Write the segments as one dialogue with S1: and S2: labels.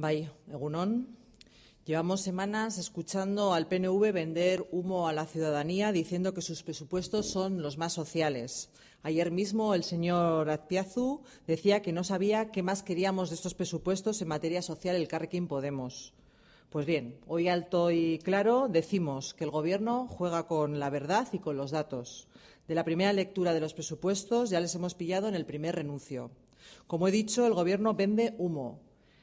S1: Bye, Egunón. Llevamos semanas escuchando al PNV vender humo a la ciudadanía diciendo que sus presupuestos son los más sociales. Ayer mismo el señor Azpiazu decía que no sabía qué más queríamos de estos presupuestos en materia social el Carrequín Podemos. Pues bien, hoy alto y claro decimos que el Gobierno juega con la verdad y con los datos. De la primera lectura de los presupuestos ya les hemos pillado en el primer renuncio. Como he dicho, el Gobierno vende humo,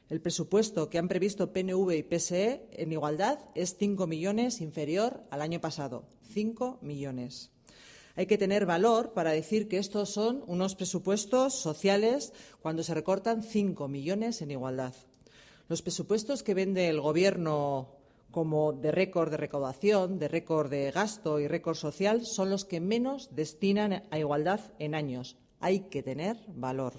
S1: el presupuesto que han previsto PNV y PSE en igualdad es 5 millones inferior al año pasado. 5 millones. Hay que tener valor para decir que estos son unos presupuestos sociales cuando se recortan 5 millones en igualdad. Los presupuestos que vende el Gobierno como de récord de recaudación, de récord de gasto y récord social son los que menos destinan a igualdad en años. Hay que tener valor.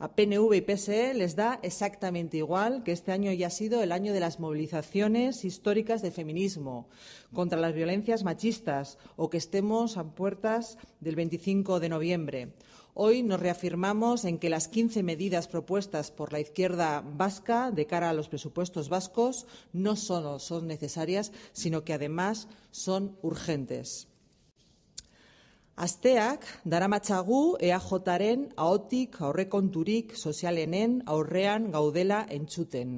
S1: A PNV y PSE les da exactamente igual que este año ya ha sido el año de las movilizaciones históricas de feminismo, contra las violencias machistas o que estemos a puertas del 25 de noviembre. Hoy nos reafirmamos en que las 15 medidas propuestas por la izquierda vasca de cara a los presupuestos vascos no solo son necesarias, sino que además son urgentes. Asteak daramatzagu EAJaren ahotik aurrekonturik sozialenen aurrean gaudela entzuten.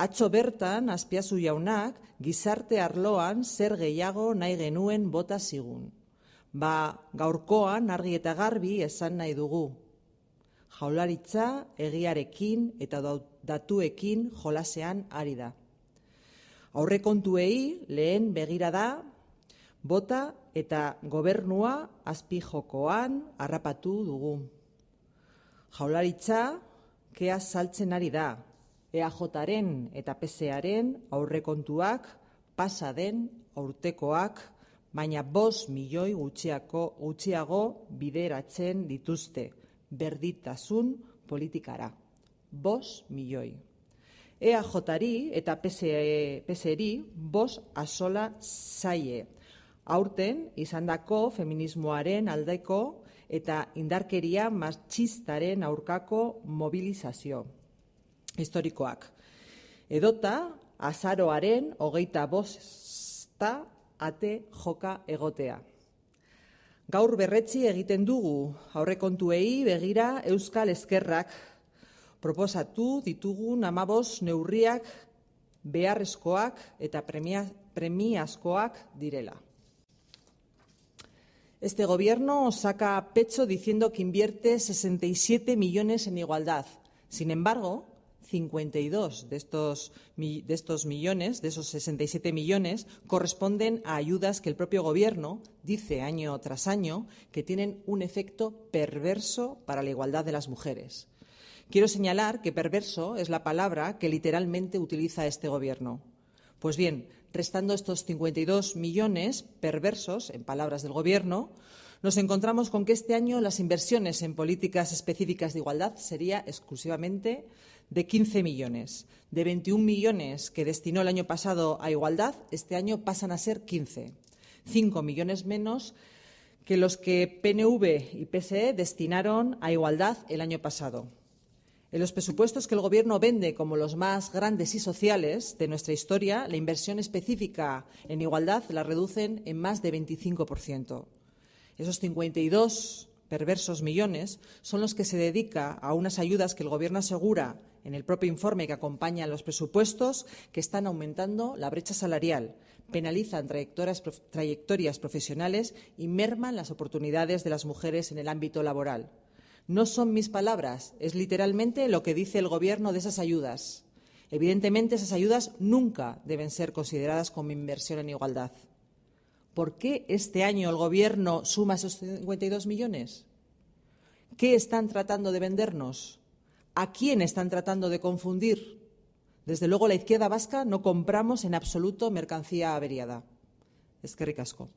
S1: Atzo bertan Azpiazu Jaunak gizarte arloan zer gehiago nahi genuen bota zigun. Ba, gaurkoan argi eta garbi esan nahi dugu. Jaularitza egiarekin eta datuekin jolasean ari da. Aurrekontuei lehen begira da bota eta gobernua azpijokoan jokoan harrapatu dugu. Jaularitza, kea saltzen ari da, EAJaren eta PSearen aurrekontuak pasa den aurtekoak baina bost milioi gutxiako gutxiago bideratzen dituzte berditasun politikara. Bost milioi. EAJari eta PSE, PSRI bost asola zaie aurten izandako feminismoaren aldeko eta indarkeria matxistaren aurkako mobilizazio historikoak. Edota, azaroaren hogeita bosta ate joka egotea. Gaur berretzi egiten dugu aurrekontuei begira Euskal Eskerrak proposatu ditugun amaboz neurriak beharrezkoak eta premia, premiazkoak direla. Este Gobierno saca pecho diciendo que invierte 67 millones en igualdad. Sin embargo, 52 de estos, de estos millones, de esos 67 millones, corresponden a ayudas que el propio Gobierno dice año tras año que tienen un efecto perverso para la igualdad de las mujeres. Quiero señalar que perverso es la palabra que literalmente utiliza este Gobierno. Pues bien, Restando estos 52 millones perversos, en palabras del Gobierno, nos encontramos con que este año las inversiones en políticas específicas de igualdad sería exclusivamente de 15 millones. De 21 millones que destinó el año pasado a igualdad, este año pasan a ser 15. 5 millones menos que los que PNV y PSE destinaron a igualdad el año pasado. En los presupuestos que el Gobierno vende como los más grandes y sociales de nuestra historia, la inversión específica en igualdad la reducen en más de 25%. Esos 52 perversos millones son los que se dedican a unas ayudas que el Gobierno asegura en el propio informe que acompaña a los presupuestos que están aumentando la brecha salarial, penalizan trayectorias profesionales y merman las oportunidades de las mujeres en el ámbito laboral. No son mis palabras, es literalmente lo que dice el Gobierno de esas ayudas. Evidentemente, esas ayudas nunca deben ser consideradas como inversión en igualdad. ¿Por qué este año el Gobierno suma esos 52 millones? ¿Qué están tratando de vendernos? ¿A quién están tratando de confundir? Desde luego, la izquierda vasca no compramos en absoluto mercancía averiada. Es que ricasco.